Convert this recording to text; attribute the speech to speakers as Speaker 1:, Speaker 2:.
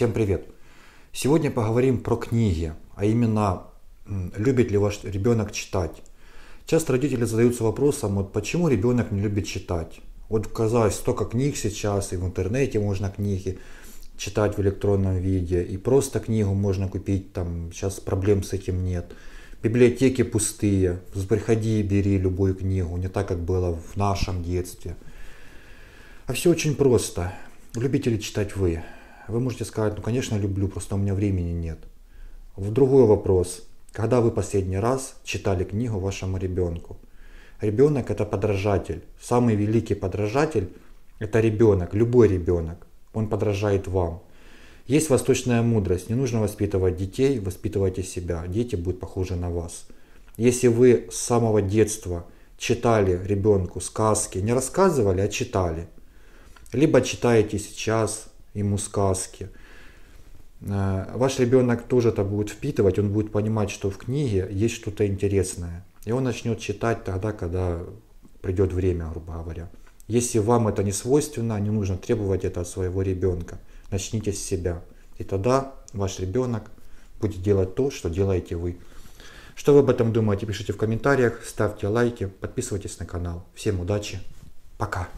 Speaker 1: Всем привет! Сегодня поговорим про книги, а именно, любит ли ваш ребенок читать. Часто родители задаются вопросом, вот почему ребенок не любит читать. Вот казалось, столько книг сейчас, и в интернете можно книги читать в электронном виде, и просто книгу можно купить, там сейчас проблем с этим нет. Библиотеки пустые, приходи и бери любую книгу, не так, как было в нашем детстве. А все очень просто. Любите ли читать вы? Вы можете сказать, ну конечно люблю, просто у меня времени нет. В другой вопрос. Когда вы последний раз читали книгу вашему ребенку? Ребенок это подражатель. Самый великий подражатель это ребенок, любой ребенок. Он подражает вам. Есть восточная мудрость. Не нужно воспитывать детей, воспитывайте себя. Дети будут похожи на вас. Если вы с самого детства читали ребенку сказки, не рассказывали, а читали, либо читаете сейчас, ему сказки. Э, ваш ребенок тоже это будет впитывать, он будет понимать, что в книге есть что-то интересное. И он начнет читать тогда, когда придет время, грубо говоря. Если вам это не свойственно, не нужно требовать это от своего ребенка. Начните с себя. И тогда ваш ребенок будет делать то, что делаете вы. Что вы об этом думаете, пишите в комментариях, ставьте лайки, подписывайтесь на канал. Всем удачи, пока!